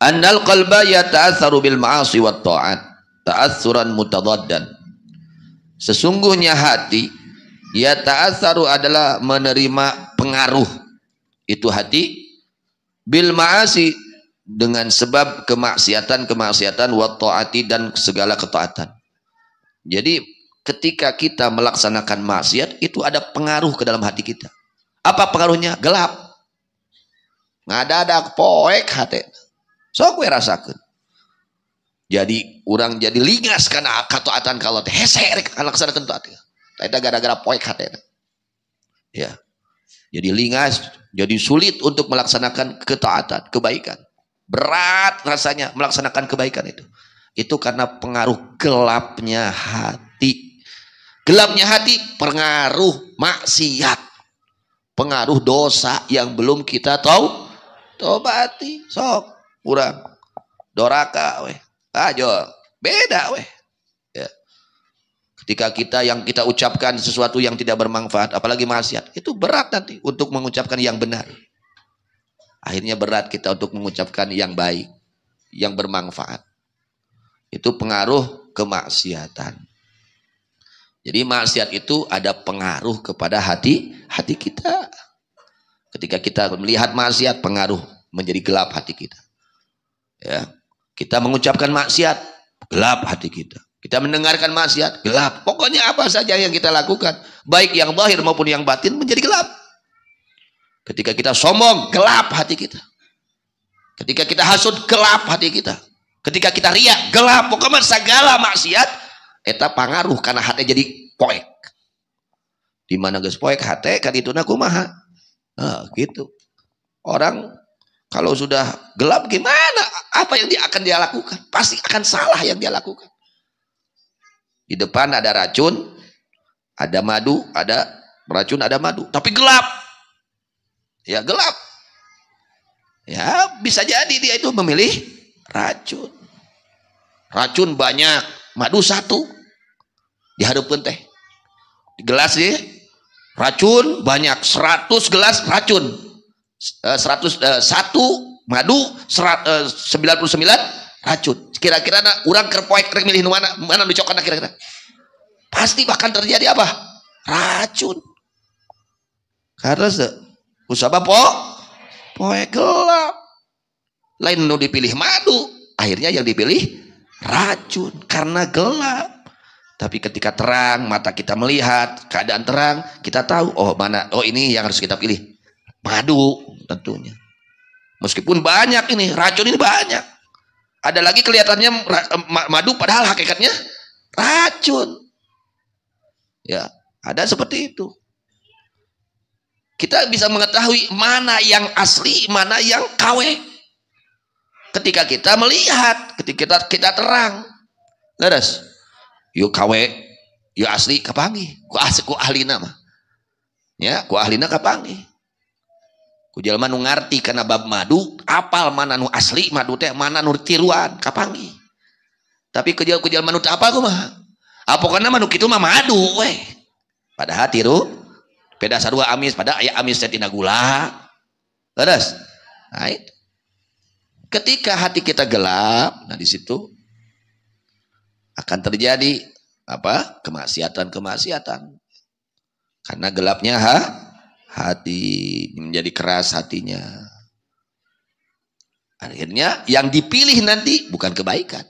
Annal qalba yata'atsaru bil ma'asi wat ta'at ta'assuran mutadaddan. Sesungguhnya hati ya ta'assaru adalah menerima pengaruh. Itu hati bil ma'asi dengan sebab kemaksiatan-kemaksiatan wa ta'ati dan segala ketaatan. Jadi ketika kita melaksanakan maksiat itu ada pengaruh ke dalam hati kita. Apa pengaruhnya? Gelap. Nggak ada ada poek hati so aku rasakan jadi orang jadi lingas karena ketuaatan kalau teh serik anak sana tentu hati tidak gara-gara poek hati ya jadi lingas jadi sulit untuk melaksanakan ketaatan kebaikan berat rasanya melaksanakan kebaikan itu itu karena pengaruh gelapnya hati gelapnya hati pengaruh maksiat pengaruh dosa yang belum kita tahu tobati sok kurang doraka weh tajol beda weh ya. ketika kita yang kita ucapkan sesuatu yang tidak bermanfaat apalagi maksiat itu berat nanti untuk mengucapkan yang benar akhirnya berat kita untuk mengucapkan yang baik yang bermanfaat itu pengaruh kemaksiatan jadi maksiat itu ada pengaruh kepada hati hati kita ketika kita melihat maksiat pengaruh menjadi gelap hati kita Ya. Kita mengucapkan maksiat, gelap hati kita. Kita mendengarkan maksiat, gelap. Pokoknya apa saja yang kita lakukan, baik yang lahir maupun yang batin menjadi gelap. Ketika kita sombong, gelap hati kita. Ketika kita hasut, gelap hati kita. Ketika kita riak, gelap. Pokoknya segala maksiat, eta pengaruh karena hati jadi poek. Di mana gespoek poek hati, kan itu nakumaha Nah, gitu. Orang kalau sudah gelap gimana? Apa yang dia akan dia lakukan? Pasti akan salah yang dia lakukan. Di depan ada racun, ada madu, ada racun, ada madu. Tapi gelap. Ya gelap. Ya bisa jadi dia itu memilih racun. Racun banyak, madu satu. Dihadapkan teh. Di gelas ya, racun banyak, seratus gelas racun 100 eh, eh, satu madu 99 eh, racun. Kira-kira nak urang keur poek rek milih mana mana nu kira-kira. Pasti bahkan terjadi apa? Racun. Karena se usaha po poek gelap. Lain nu dipilih madu, akhirnya yang dipilih racun karena gelap. Tapi ketika terang, mata kita melihat keadaan terang, kita tahu oh mana oh ini yang harus kita pilih madu tentunya. Meskipun banyak ini, racun ini banyak. Ada lagi kelihatannya eh, madu padahal hakikatnya racun. Ya, ada seperti itu. Kita bisa mengetahui mana yang asli, mana yang KW. Ketika kita melihat, ketika kita, kita terang. Leres. Yuk KW, yuk asli kapangi. Ku asli ku ahli nama. Ya, ku nama kapangi jelma nu ngerti karena bab madu apal mana nu asli madu teh mana nu tiruan kapangi tapi kejel jelma manu apa apal mah apa ah, mah manu kitu mah madu we padahal tiru beda sarua amis pada aya amis teh tina gula terus right? Nah, ketika hati kita gelap nah di situ akan terjadi apa kemaksiatan kemaksiatan karena gelapnya ha hati menjadi keras hatinya. Akhirnya yang dipilih nanti bukan kebaikan.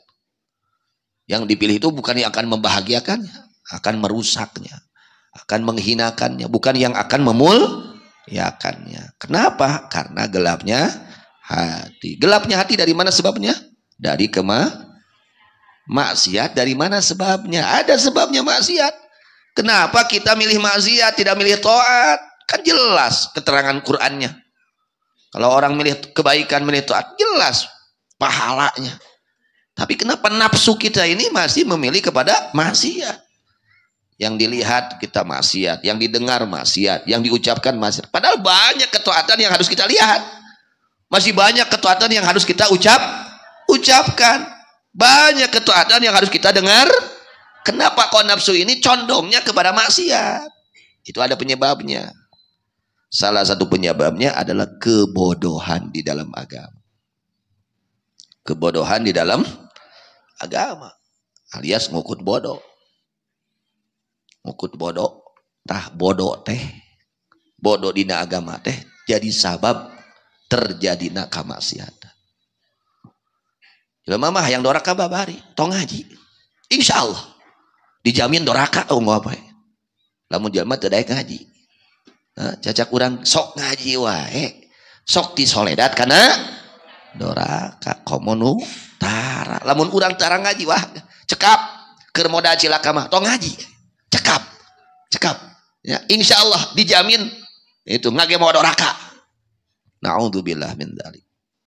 Yang dipilih itu bukan yang akan membahagiakannya, akan merusaknya, akan menghinakannya, bukan yang akan memul memuliakannya. Kenapa? Karena gelapnya hati. Gelapnya hati dari mana sebabnya? Dari kema maksiat dari mana sebabnya? Ada sebabnya maksiat. Kenapa kita milih maksiat tidak milih toat? kan jelas keterangan Qurannya. Kalau orang milih kebaikan, milih taat, jelas pahalanya. Tapi kenapa nafsu kita ini masih memilih kepada maksiat? Yang dilihat kita maksiat, yang didengar maksiat, yang diucapkan maksiat. Padahal banyak ketuatan yang harus kita lihat. Masih banyak ketuatan yang harus kita ucap, ucapkan. Banyak ketuatan yang harus kita dengar. Kenapa kok nafsu ini condongnya kepada maksiat? Itu ada penyebabnya. Salah satu penyebabnya adalah kebodohan di dalam agama. Kebodohan di dalam agama. Alias ngukut bodoh. Ngukut bodoh. Tah bodoh teh. Bodoh dina agama teh. Jadi sabab terjadi nakama nakamaksiatan. Jelema ya, mah yang doraka babari. Tong ngaji. Insya Allah. Dijamin doraka. Oh, ngapain. Ya? Lamun ada tidak haji cacak kurang sok ngaji wae sok disoledat karena doraka komonu tara lamun urang tara ngaji wah cekap kermoda cilaka mah tong ngaji cekap cekap ya insyaallah dijamin itu ngage modoraka naudzubillah min dzalik